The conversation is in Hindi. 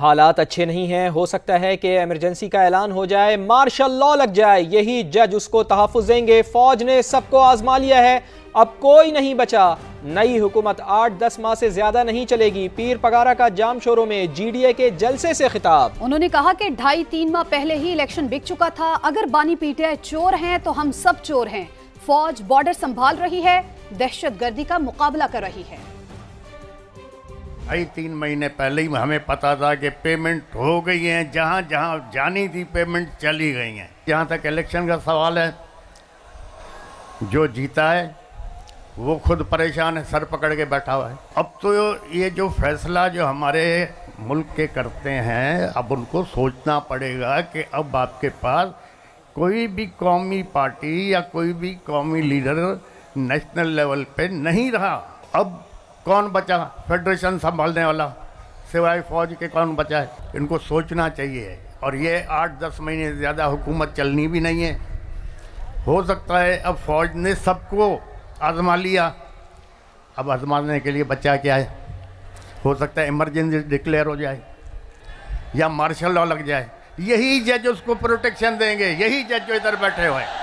हालात अच्छे नहीं हैं हो सकता है कि एमरजेंसी का ऐलान हो जाए मार्शल लॉ लग जाए यही जज उसको तहफ़ देंगे फौज ने सबको आजमा लिया है अब कोई नहीं बचा नई हुकूमत आठ दस माह से ज्यादा नहीं चलेगी पीर पगारा का जाम शोरों में जीडीए के जलसे से खिताब उन्होंने कहा कि ढाई तीन माह पहले ही इलेक्शन बिक चुका था अगर बानी पीटे चोर हैं तो हम सब चोर हैं फौज बॉर्डर संभाल रही है दहशत गर्दी का मुकाबला कर रही है भाई तीन महीने पहले ही हमें पता था कि पेमेंट हो गई हैं जहाँ जहाँ जानी थी पेमेंट चली गई हैं जहाँ तक इलेक्शन का सवाल है जो जीता है वो खुद परेशान है सर पकड़ के बैठा हुआ है अब तो ये जो फैसला जो हमारे मुल्क के करते हैं अब उनको सोचना पड़ेगा कि अब आपके पास कोई भी कौमी पार्टी या कोई भी कौमी लीडर नेशनल लेवल पे नहीं रहा अब कौन बचा फेडरेशन संभालने वाला सिवाय फौज के कौन बचा है इनको सोचना चाहिए और ये आठ दस महीने ज़्यादा हुकूमत चलनी भी नहीं है हो सकता है अब फौज ने सबको आजमा लिया अब आजमाने के लिए बचा क्या है हो सकता है इमरजेंसी डिक्लेयर हो जाए या मार्शल लॉ लग जाए यही जज उसको प्रोटेक्शन देंगे यही जज जो इधर बैठे हुए हैं